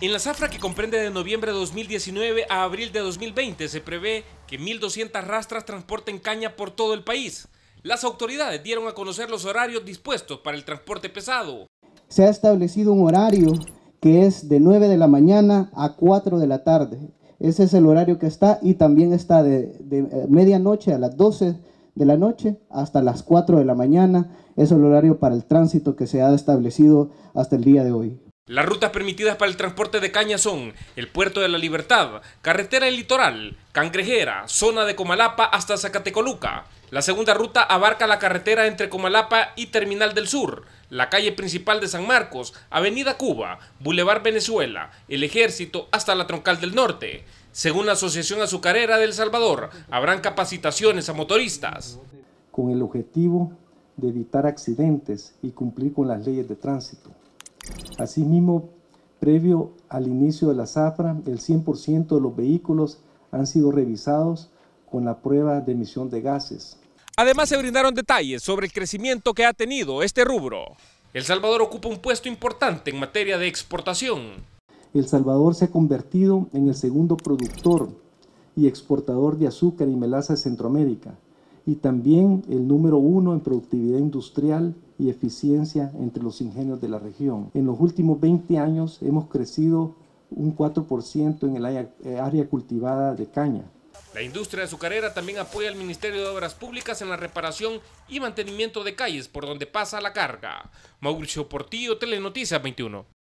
En la zafra que comprende de noviembre de 2019 a abril de 2020 se prevé que 1.200 rastras transporten caña por todo el país. Las autoridades dieron a conocer los horarios dispuestos para el transporte pesado. Se ha establecido un horario que es de 9 de la mañana a 4 de la tarde. Ese es el horario que está y también está de, de eh, medianoche a las 12 de la noche hasta las 4 de la mañana. Es el horario para el tránsito que se ha establecido hasta el día de hoy. Las rutas permitidas para el transporte de caña son el Puerto de la Libertad, Carretera El Litoral, Cangrejera, zona de Comalapa hasta Zacatecoluca. La segunda ruta abarca la carretera entre Comalapa y Terminal del Sur, la calle principal de San Marcos, Avenida Cuba, Boulevard Venezuela, el Ejército hasta la Troncal del Norte. Según la Asociación Azucarera del Salvador, habrán capacitaciones a motoristas. Con el objetivo de evitar accidentes y cumplir con las leyes de tránsito Asimismo, previo al inicio de la zafra, el 100% de los vehículos han sido revisados con la prueba de emisión de gases. Además se brindaron detalles sobre el crecimiento que ha tenido este rubro. El Salvador ocupa un puesto importante en materia de exportación. El Salvador se ha convertido en el segundo productor y exportador de azúcar y melaza de Centroamérica y también el número uno en productividad industrial y eficiencia entre los ingenios de la región. En los últimos 20 años hemos crecido un 4% en el eh, área, cultivada de caña. La industria azucarera también apoya al Ministerio de Obras Públicas en la reparación y mantenimiento de calles por donde pasa la carga. Mauricio Portillo, Telenoticias 21.